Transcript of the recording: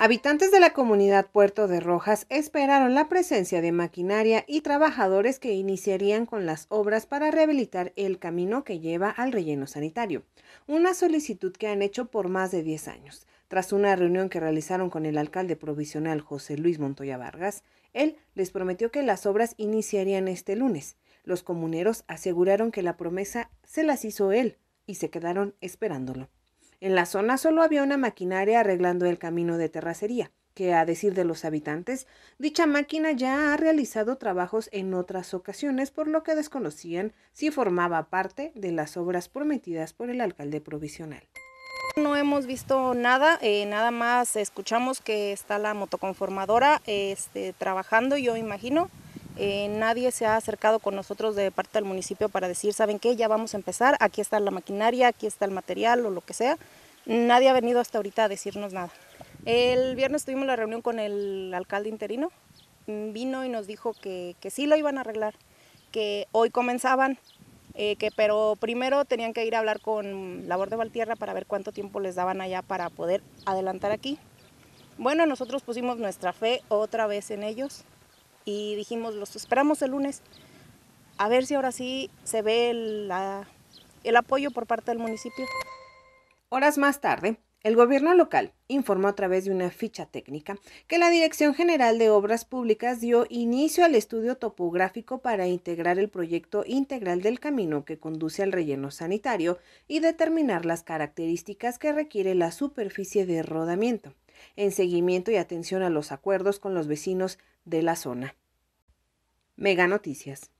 Habitantes de la comunidad Puerto de Rojas esperaron la presencia de maquinaria y trabajadores que iniciarían con las obras para rehabilitar el camino que lleva al relleno sanitario, una solicitud que han hecho por más de 10 años. Tras una reunión que realizaron con el alcalde provisional José Luis Montoya Vargas, él les prometió que las obras iniciarían este lunes. Los comuneros aseguraron que la promesa se las hizo él y se quedaron esperándolo. En la zona solo había una maquinaria arreglando el camino de terracería, que a decir de los habitantes, dicha máquina ya ha realizado trabajos en otras ocasiones, por lo que desconocían si formaba parte de las obras prometidas por el alcalde provisional. No hemos visto nada, eh, nada más escuchamos que está la motoconformadora este, trabajando, yo imagino, eh, nadie se ha acercado con nosotros de parte del municipio para decir, ¿saben qué? Ya vamos a empezar, aquí está la maquinaria, aquí está el material o lo que sea. Nadie ha venido hasta ahorita a decirnos nada. El viernes tuvimos la reunión con el alcalde interino, mm, vino y nos dijo que, sí lo iban a arreglar, que hoy comenzaban, eh, que, pero primero tenían que ir a hablar con Labor de Valtierra para ver cuánto tiempo les daban allá para poder adelantar aquí. Bueno, nosotros pusimos nuestra fe otra vez en ellos, y dijimos, los esperamos el lunes, a ver si ahora sí se ve el, apoyo por parte del municipio. Horas más tarde, el gobierno local informó a través de una ficha técnica que la Dirección General de Obras Públicas dio inicio al estudio topográfico para integrar el proyecto integral del camino que conduce al relleno sanitario y determinar las características que requiere la superficie de rodamiento en seguimiento y atención a los acuerdos con los vecinos de la zona. Mega Noticias.